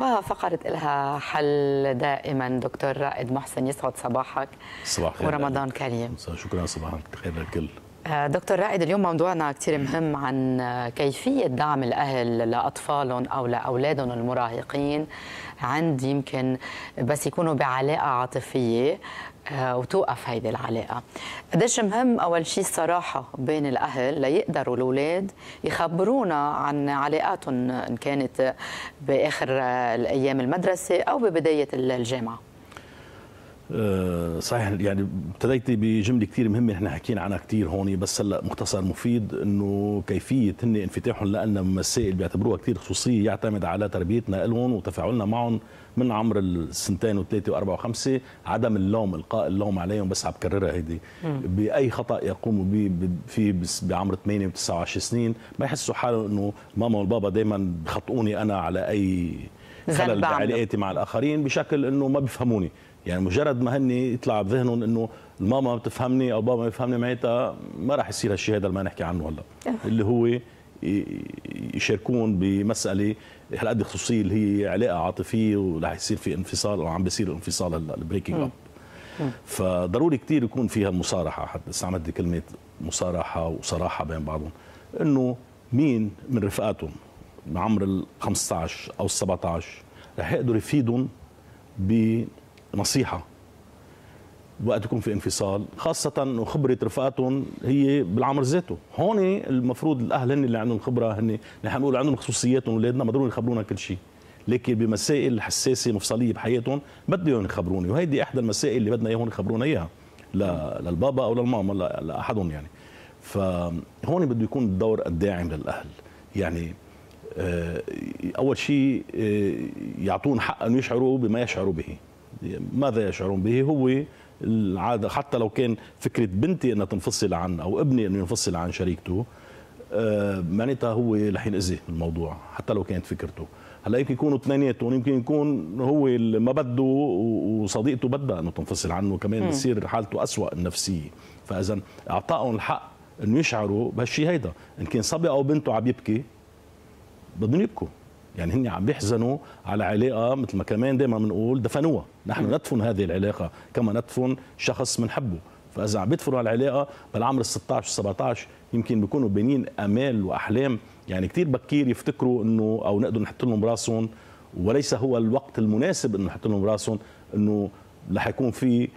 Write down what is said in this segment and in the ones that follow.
وفقرة إلها حل دائما دكتور رائد محسن يسعد صباحك صباح ورمضان كريم شكرا صباحك خير للكل آه، دكتور رائد اليوم موضوعنا كثير مهم عن آه، كيفية دعم الأهل لأطفالهم أو لأولادهم المراهقين عند يمكن بس يكونوا بعلاقة عاطفية آه، وتوقف هيدي العلاقه قديش مهم اول شيء الصراحه بين الاهل ليقدروا الاولاد يخبرونا عن علاقاتهم ان كانت باخر آه، الايام المدرسه او ببدايه الجامعه آه، صحيح يعني ابتديتي بجمله كثير مهمه نحن حكينا عنها كثير هون بس هلا مختصر مفيد انه كيفيه هن انفتاحهم لنا مسائل بيعتبروها كثير خصوصيه يعتمد على تربيتنا لهم وتفاعلنا معهم من عمر السنتين وثلاثه واربعه وخمسه عدم اللوم القاء اللوم عليهم بس عم بكررها هيدي باي خطا يقوموا به في بعمر 8 و29 سنين ما يحسوا حالهم انه ماما والبابا دائما بخطئوني انا على اي خلل بعلاقاتي مع الاخرين بشكل انه ما بيفهموني يعني مجرد ما هن يطلع بذهنهم انه الماما بتفهمني او بابا بيفهمني معناتها ما راح يصير هالشيء هذا اللي ما نحكي عنه هلا أه. اللي هو يشاركون بمساله هالقد خصوصيه اللي هي علاقه عاطفيه وراح يصير في انفصال او عم بيصير انفصال هلا البريكنج اب فضروري كثير يكون فيها مصارحه حتى استعملت كلمه مصارحه وصراحه بين بعضهم انه مين من رفقاتهم بعمر ال 15 او ال 17 رح يقدر يفيدهم نصيحه وقت يكون في انفصال خاصة انه خبرة رفقاتهم هي بالعمر ذاته هون المفروض الأهل هن اللي عندهم خبرة هن نحن نقول عندهم خصوصياتهم أولادنا ما ضروري يخبرونا كل شيء لكن بمسائل حساسة مفصلية بحياتهم بدهم يخبروني وهيدي إحدى المسائل اللي بدنا إياهم يخبرونا إياها للبابا أو للماما لأحدهم يعني فهون بده يكون الدور الداعم للأهل يعني آه، أول شيء آه، يعطون حق أن يشعروا بما يشعروا به ماذا يشعرون به هو العاده حتى لو كان فكره بنتي انها تنفصل عن او ابني انه ينفصل عن شريكته آه، معناتها هو رح ينأذي الموضوع حتى لو كانت فكرته هلا يمكن يكونوا اثنيناتهم يمكن يكون هو اللي ما بده وصديقته بدها انه تنفصل عنه كمان بتصير حالته أسوأ النفسيه فاذا اعطائهم الحق انه يشعروا بهالشيء هيدا ان كان صبي او بنته عم يبكي بدهم يبكوا يعني هن عم بيحزنوا على علاقه مثل ما كمان دائما بنقول دفنوها نحن ندفن هذه العلاقه كما ندفن شخص بنحبه فاذا عم بيدفنوا على العلاقه بالعمر ال 16 17 يمكن بيكونوا بينين امال واحلام يعني كثير بكير يفتكروا انه او نقدر نحط لهم براسهم وليس هو الوقت المناسب انه نحط لهم براسهم انه رح يكون في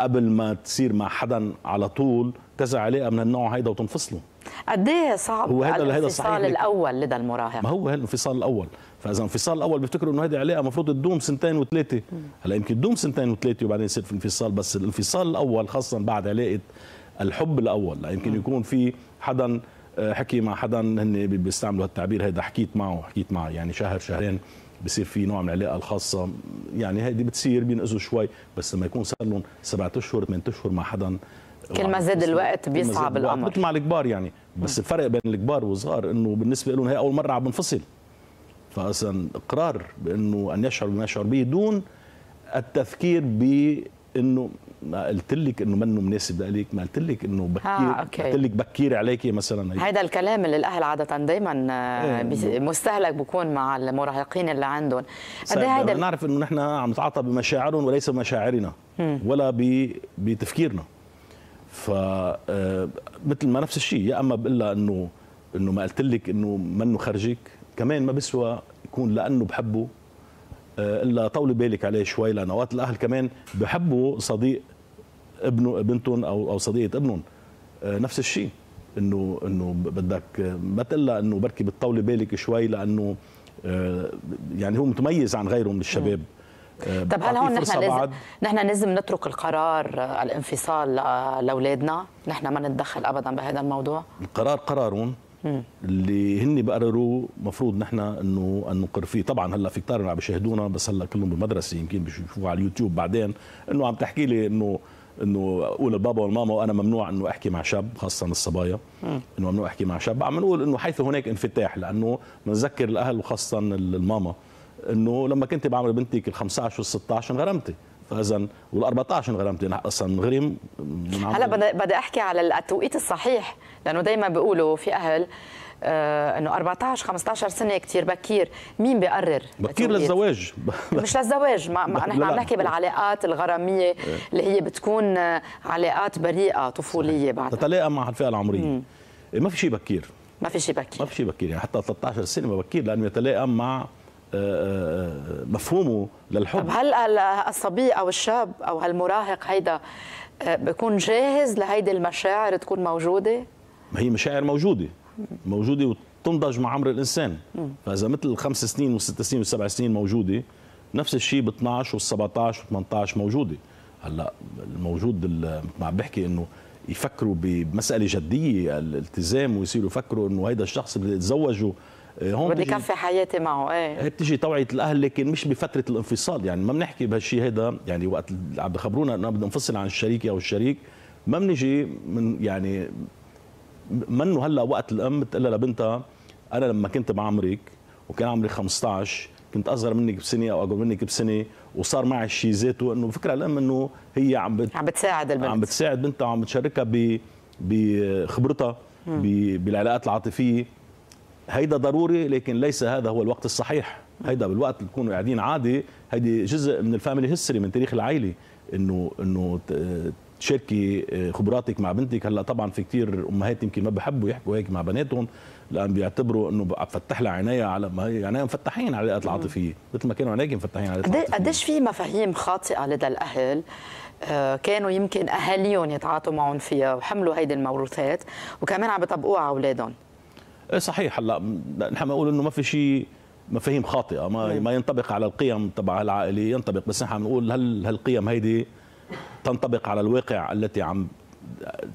قبل ما تصير مع حدا على طول كذا علاقه من النوع هيدا وتنفصلوا قد ايه صعب هو هذا الانفصال الاول لدى المراهق ما هو هذا الانفصال الاول فاذا الانفصال الاول بيفتكروا انه هذه علاقه المفروض تدوم سنتين وثلاثه هلا يمكن تدوم سنتين وثلاثه وبعدين يصير في انفصال بس الانفصال الاول خاصه بعد علاقه الحب الاول لا يمكن يكون في حدا آه، حكي مع حدا هن بيستعملوا هالتعبير هذا حكيت معه حكيت معه يعني شهر شهرين بصير في نوع من العلاقه الخاصه يعني هذه بتصير بينقزوا شوي بس لما يكون صار لهم سبعة اشهر ثمان اشهر مع حدا كل ما زاد الوقت بيصعب الامر مثل مع الكبار يعني بس الفرق بين الكبار والصغار انه بالنسبه لهم هي اول مره عم بنفصل فاصلا اقرار بانه ان يشعر بما يشعر به دون التفكير بانه ما قلت لك انه منه مناسب لك ما قلت لك انه بكير آه، قلت لك بكير عليك مثلا هيدا الكلام اللي الاهل عاده دائما آه، إيه، مستهلك بكون مع المراهقين اللي عندهم قد إيه هيدا نعرف انه نحن عم نتعاطى بمشاعرهم وليس بمشاعرنا ولا بتفكيرنا ف آه، مثل ما نفس الشيء يا اما بقول لها انه انه ما قلت لك انه منه خرجك كمان ما بسوى يكون لانه بحبه آه، الا طولي بالك عليه شوي لانه اوقات الاهل كمان بحبوا صديق ابنه بنتهم او او صديقه ابنهم آه، نفس الشيء انه انه بدك ما تقلها انه بركي بتطولي بالك شوي لانه يعني هو متميز عن غيره من الشباب نعم. آه، طب هل هون نحن لازم نحن لازم نترك القرار آه، الانفصال آه، لاولادنا نحن ما نتدخل ابدا بهذا الموضوع القرار قرارهم اللي هن بقرروه مفروض نحن انه ان نقر فيه طبعا هلا في كتار عم يشاهدونا بس هلا كلهم بالمدرسه يمكن بيشوفوها على اليوتيوب بعدين انه عم تحكي لي انه انه اقول البابا والماما وانا ممنوع انه احكي مع شاب خاصه الصبايا انه ممنوع احكي مع شاب عم نقول انه حيث هناك انفتاح لانه بنذكر الاهل وخاصه الماما انه لما كنت بعمر بنتي ال 15 وال 16 انغرمتي فاذا وال14 انغرمتي انا اصلا غريم هلا بدي بدي احكي على التوقيت الصحيح لانه دائما بيقولوا في اهل آه انه 14 15 سنه كثير بكير مين بيقرر بكير للزواج مش للزواج ما, ما نحن عم نحكي بالعلاقات الغراميه إيه. اللي هي بتكون آه، علاقات بريئه طفوليه بعد تتلاقى مع الفئه العمريه مم. إيه، ما في شيء بكير ما في شيء بكير ما في شيء بكير يعني حتى 13 سنه ما بكير لانه يتلائم مع آه، آه، آه، مفهومه للحب هل الصبي او الشاب او هالمراهق هيدا بيكون جاهز لهيدي المشاعر تكون موجوده ما هي مشاعر موجوده موجوده وتنضج مع عمر الانسان فاذا مثل الخمس سنين والست سنين والسبع سنين موجوده نفس الشيء ب 12 وال17 و 18 موجوده هلا الموجود مثل ما عم بحكي انه يفكروا بمساله جديه الالتزام ويصيروا يفكروا انه هيدا الشخص اللي تزوجوا إيه، هون بدي كفي حياتي معه ايه هي بتيجي توعيه الاهل لكن مش بفتره الانفصال يعني ما بنحكي بهالشيء هذا يعني وقت عم بخبرونا انه بدنا نفصل عن الشريك او الشريك ما بنجي من يعني منه هلا وقت الام بتقول لبنتها انا لما كنت بعمرك وكان عمري 15 كنت اصغر منك بسنه او اقل منك بسنه وصار معي الشيء ذاته انه فكره الام انه هي عم بت... عم بتساعد البنت عم بتساعد بنتها وعم بتشاركها ب بخبرتها ب... بالعلاقات العاطفيه هيدا ضروري لكن ليس هذا هو الوقت الصحيح هيدا بالوقت اللي تكونوا قاعدين عادي هيدي جزء من الفاميلي هيستوري من تاريخ العائله انه انه تشاركي آه، خبراتك مع بنتك هلا طبعا في كثير امهات يمكن ما بحبوا يحكوا هيك مع بناتهم لان بيعتبروا انه فتح لها عينيها على ما هي عينيها مفتحين على العلاقات العاطفيه مثل ما كانوا عينيك مفتحين على العلاقات إيه- قديش في مفاهيم خاطئه لدى الاهل آه، كانوا يمكن اهاليهم يتعاطوا معهم فيها وحملوا هيدي الموروثات وكمان عم بيطبقوها على اولادهم إيه، صحيح هلا نحن بنقول انه ما في شيء مفاهيم خاطئه ما نعم. ما ينطبق على القيم تبع العائله ينطبق بس نحن بنقول هل هالقيم هيدي تنطبق على الواقع التي عم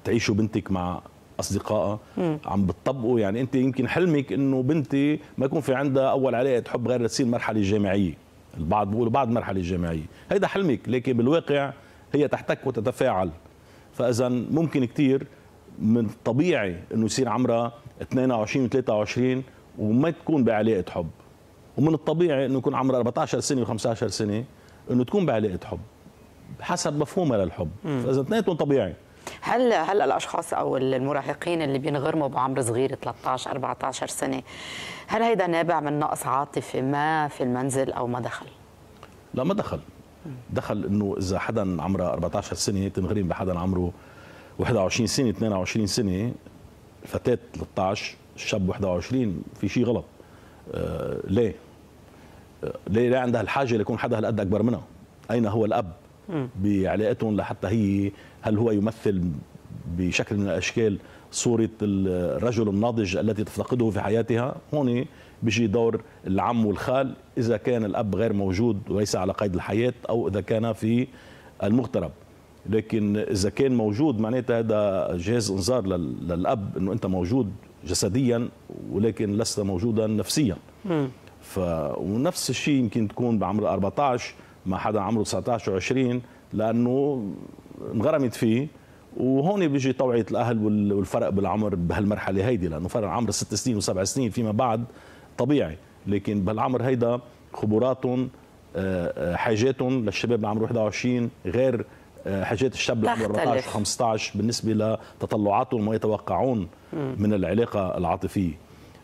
تعيشه بنتك مع اصدقائها عم بتطبقوا يعني انت يمكن حلمك انه بنتي ما يكون في عندها اول علاقه حب غير تصير مرحله جامعيه البعض بيقولوا بعد المرحله الجامعيه هيدا حلمك لكن بالواقع هي تحتك وتتفاعل فاذا ممكن كثير من الطبيعي انه يصير عمرها 22 و23 وما تكون بعلاقه حب ومن الطبيعي انه يكون عمرها 14 سنه و15 سنه انه تكون بعلاقه حب حسب مفهومها للحب فاذا اثنيناتهم طبيعي هل هل الاشخاص او المراهقين اللي بينغرموا بعمر صغير 13 14 سنه هل هيدا نابع من نقص عاطفي ما في المنزل او ما دخل لا ما دخل دخل انه اذا حدا عمره 14 سنه تنغرم بحدا عمره 21 سنه 22 سنه فتاة 13 شاب 21 في شيء غلط آه ليه؟ آه، ليه ليه عندها الحاجه ليكون حدا هالقد اكبر منها؟ اين هو الاب؟ بعلاقتهم لحتى هي هل هو يمثل بشكل من الاشكال صوره الرجل الناضج التي تفتقده في حياتها هون بيجي دور العم والخال اذا كان الاب غير موجود وليس على قيد الحياه او اذا كان في المغترب لكن اذا كان موجود معناتها هذا جهاز انذار للاب انه انت موجود جسديا ولكن لست موجودا نفسيا ف ونفس الشيء يمكن تكون بعمر 14 مع حدا عمره 19 و20 لانه انغرمت فيه وهون بيجي توعيه الاهل والفرق بالعمر بهالمرحله هيدي لانه فرق عمر ست سنين وسبع سنين فيما بعد طبيعي لكن بهالعمر هيدا خبراتهم آه، آه، حاجاتهم للشباب اللي عمره 21 غير آه، حاجات الشاب العمر 14 15 بالنسبه لتطلعاتهم وما يتوقعون من العلاقه العاطفيه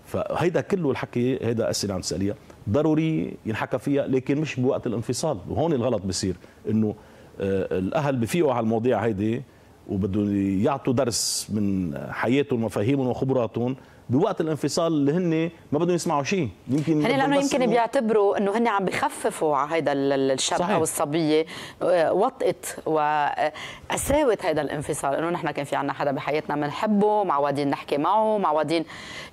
فهيدا كله الحكي هيدا اسئله عم تساليها ضروري ينحكى فيها لكن مش بوقت الانفصال وهون الغلط بصير انه آه، الاهل بفيقوا على المواضيع هيدي وبدهم يعطوا درس من حياتهم ومفاهيمهم وخبراتهم بوقت الانفصال اللي هن ما بدهم يسمعوا شيء يمكن هن لانه يمكن بيعتبروا انه هن عم بخففوا على هذا الشاب او الصبيه آه، وطئت واساوت هذا الانفصال انه نحن كان في عنا حدا بحياتنا بنحبه معودين نحكي معه معودين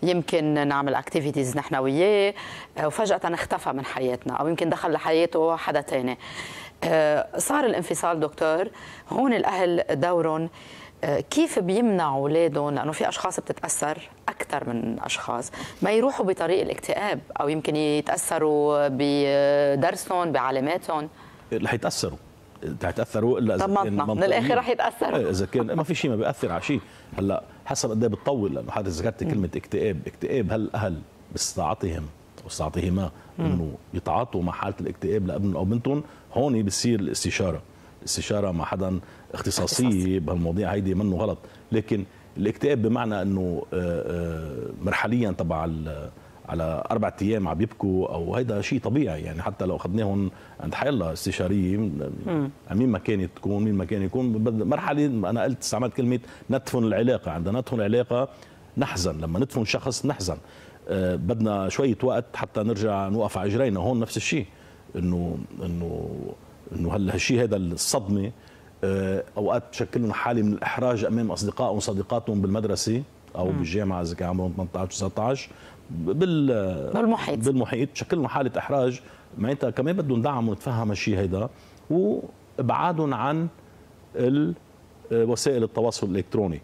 يمكن نعمل اكتيفيتيز نحن وياه آه، وفجاه اختفى من حياتنا او يمكن دخل لحياته حدا ثاني آه، صار الانفصال دكتور هون الاهل دورهم كيف بيمنعوا اولادهم لانه في اشخاص بتتاثر اكثر من اشخاص ما يروحوا بطريق الاكتئاب او يمكن يتاثروا بدرسهم بعلاماتهم رح يتاثروا رح يتاثروا الا اذا من الاخر رح يتاثروا إيه، اذا كان ما في شيء ما بياثر على شيء هلا حسب قد ايه بتطول لانه حتى ذكرت كلمه اكتئاب اكتئاب هل الاهل باستطاعتهم واستطاعتهما انه يتعاطوا مع حاله الاكتئاب لابنهم او بنتهم هون بصير الاستشاره استشاره مع حدا اختصاصيه بهالمواضيع هيدي منه غلط لكن الاكتئاب بمعنى انه آه، آه، مرحليا تبع على اربع أيام عم يبكوا أو هيدا شيء طبيعي يعني حتى لو أخذناهم عند حيلا استشارية آه، مين ما كانت تكون مين ما كان يكون مرحلة أنا قلت استعملت كلمة ندفن العلاقة عندنا ندفن العلاقة نحزن لما ندفن شخص نحزن أه بدنا شوية وقت حتى نرجع نوقف على اجرينا هون نفس الشيء إنه إنه إنه هالشيء هذا الصدمة آه، اوقات لهم حالي من الاحراج امام اصدقائهم وصديقاتهم بالمدرسه او مم. بالجامعه اذا كان عمرهم 18 19 بال بالمحيط بالمحيط لهم حاله احراج معناتها كمان بدهم دعم ونتفهم هالشيء هيدا وابعادهم عن آه، وسائل التواصل الالكتروني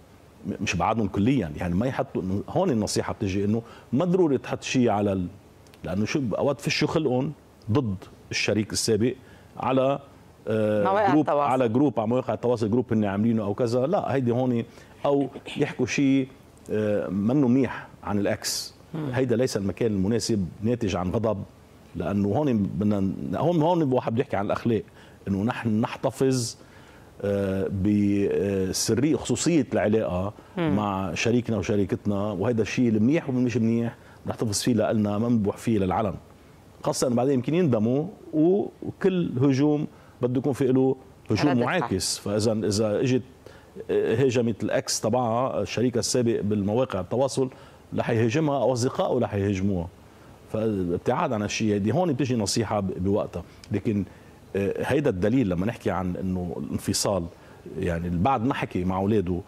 مش بعادهم كليا يعني ما يحطوا هون النصيحه بتجي انه ما ضروري تحط شيء على ال... لانه شو اوقات فشوا خلقهم ضد الشريك السابق على آه، جروب على جروب على مواقع التواصل جروب هن عاملينه او كذا لا هيدي هون او يحكوا شيء آه، منه منيح عن الاكس هيدا ليس المكان المناسب ناتج عن غضب لانه هون بدنا هون هون الواحد بده يحكي عن الاخلاق انه نحن نحتفظ آه، بسريه خصوصيه العلاقه مع شريكنا وشريكتنا وهذا الشيء المنيح والمش منيح بنحتفظ فيه لنا ما بنبوح فيه للعلن خاصه بعدين يمكن يندموا وكل هجوم بده يكون في له هجوم معاكس فاذا اذا اجت هاجمت الاكس تبعها الشريك السابق بالمواقع التواصل رح يهاجمها او اصدقائه رح يهاجموها فابتعاد عن الشيء هيدي هون بتجي نصيحه بوقتها لكن آه، هيدا الدليل لما نحكي عن انه الانفصال يعني البعض ما حكي مع اولاده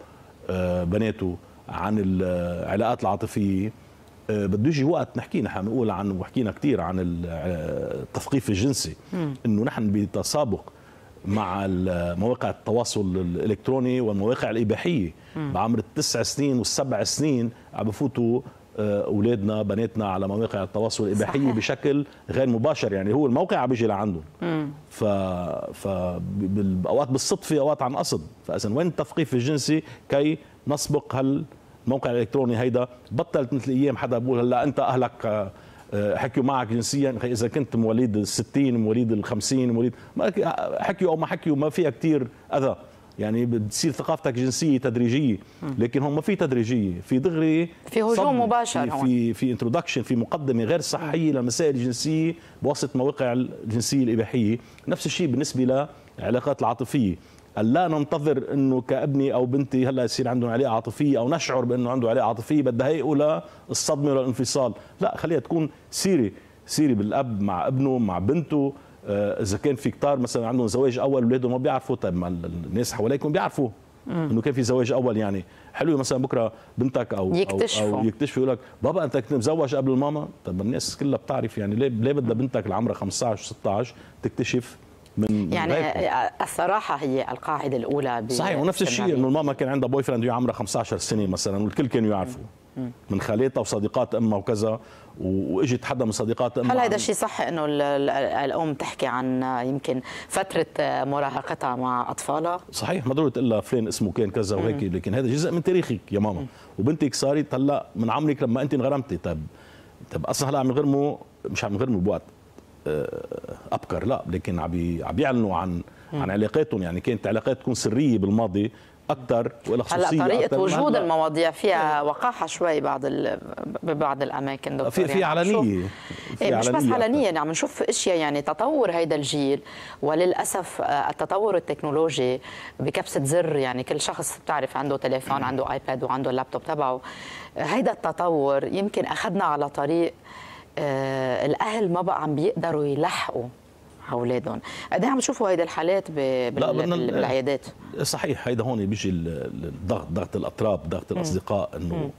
آه، بناته عن آه، العلاقات العاطفيه آه، بده يجي وقت نحكي نحن بنقول عن وحكينا كثير عن آه، التثقيف الجنسي انه نحن بتسابق مع آه، مواقع التواصل الالكتروني والمواقع الاباحيه بعمر التسع سنين والسبع سنين عم بفوتوا اولادنا بناتنا على مواقع التواصل الاباحيه صحيح. بشكل غير مباشر يعني هو الموقع عم بيجي لعندهم ف ف اوقات بالصدفه اوقات عن قصد فاذا وين التثقيف الجنسي كي نسبق هال الموقع الالكتروني هيدا بطلت مثل ايام حدا بقول هلا انت اهلك آه، آه، حكيوا معك جنسيا اذا كنت مواليد ال 60 مواليد ال 50 مواليد ما حكيوا او ما حكيوا ما فيها كثير اذى يعني بتصير ثقافتك جنسيه تدريجيه لكن هون ما في تدريجيه في دغري في هجوم مباشر في في, في انتروداكشن في مقدمه غير صحيه لمسائل الجنسيه بواسطه مواقع الجنسيه الاباحيه نفس الشيء بالنسبه للعلاقات العاطفيه لا ننتظر انه كابني او بنتي هلا يصير عندهم علاقه عاطفيه او نشعر بانه عنده علاقه عاطفيه بدها هي للصدمه والانفصال لا خليها تكون سيري سيري بالاب مع ابنه مع بنته آه، اذا كان في كتار مثلا عندهم زواج اول اولادهم ما بيعرفوا طيب ما الناس حواليكم بيعرفوا انه كان في زواج اول يعني حلو مثلا بكره بنتك او يكتشفوا او, أو يكتشفوا يقول لك بابا انت كنت مزوج قبل الماما طب الناس كلها بتعرف يعني ليه ليه بدها بنتك اللي عمرها 15 و16 تكتشف من يعني غيركم. الصراحه هي القاعده الاولى صحيح ونفس الشيء انه الماما كان عندها بوي فريند وهي عمرها 15 سنه مثلا والكل كانوا يعرفوا من خالتها وصديقات امها وكذا واجت حدا من صديقات امها هل هذا الشيء صح انه الام تحكي عن يمكن فتره مراهقتها مع اطفالها؟ صحيح ما ضروري تقول لها فلان اسمه كان كذا وهيك لكن هذا جزء من تاريخك يا ماما وبنتك صارت هلا من عمرك لما انت انغرمتي طيب طيب اصلا هلا عم يغرموا مش عم يغرموا بوقت آه، ابكر لا لكن عم يعلنوا عن عن علاقاتهم يعني كانت علاقات تكون سريه بالماضي اكثر ولا خصوصيه هلا طريقه وجود المواضيع فيها إيه. وقاحه شوي بعض ببعض الاماكن دكتور في في يعني علنيه إيه، في مش علنية بس علنيه يعني عم نشوف اشياء يعني تطور هيدا الجيل وللاسف آه، التطور التكنولوجي بكبسه زر يعني كل شخص بتعرف عنده تليفون عنده ايباد وعنده اللابتوب تبعه هيدا التطور يمكن اخذنا على طريق آه، الاهل ما بقى عم بيقدروا يلحقوا اولادهم قد إيه عم تشوفوا هيدي الحالات بالعيادات صحيح هيدا هون بيجي الضغط ضغط الاطراب ضغط الاصدقاء انه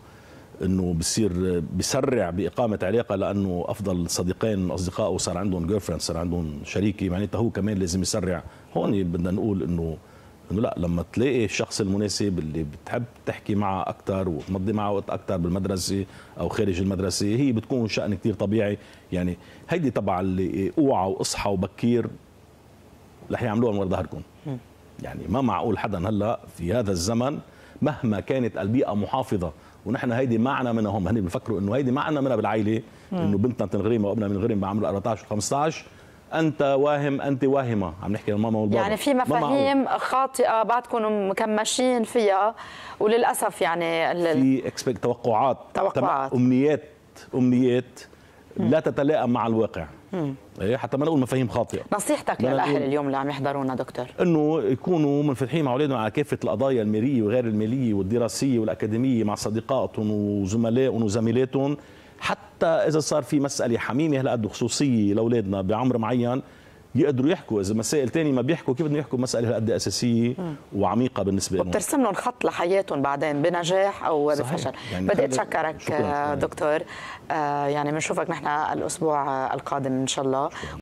انه بصير بسرع باقامه علاقه لانه افضل صديقين اصدقائه صار عندهم جيرل صار عندهم شريكه معناتها هو كمان لازم يسرع هون بدنا نقول انه انه لا لما تلاقي الشخص المناسب اللي بتحب تحكي معه اكثر وتمضي معه وقت اكثر بالمدرسه او خارج المدرسه هي بتكون شان كثير طبيعي يعني هيدي طبعا اللي اوعى واصحى وبكير رح يعملوها من ورا ظهركم يعني ما معقول حدا هلا في هذا الزمن مهما كانت البيئه محافظه ونحن هيدي معنا منها هم هن بيفكروا انه هيدي معنا منها بالعائله انه بنتنا تنغرم وابنها من غرم بعمر 14 و15 انت واهم انت واهمه عم نحكي للماما والبابا يعني في مفاهيم خاطئه بعدكم مكمشين فيها وللاسف يعني في في توقعات توقعات امنيات امنيات لا تتلائم مع الواقع مم. إيه، حتى ما نقول مفاهيم خاطئه نصيحتك للاهل اليوم اللي عم يحضرونا دكتور انه يكونوا منفتحين مع اولادهم على كافه القضايا الماليه وغير الماليه والدراسيه والاكاديميه مع صديقاتهم وزملائهم وزميلاتهم حتى اذا صار في مساله حميمه هلا بده خصوصيه لاولادنا بعمر معين يقدروا يحكوا اذا مسائل تانية ما بيحكوا كيف بدهم يحكوا مساله هالقد إيه اساسيه وعميقه بالنسبه لهم وبترسم لهم خط لحياتهم بعدين بنجاح او بفشل يعني بدي اتشكرك آه، دكتور آه يعني بنشوفك نحن الاسبوع القادم ان شاء الله شكرا.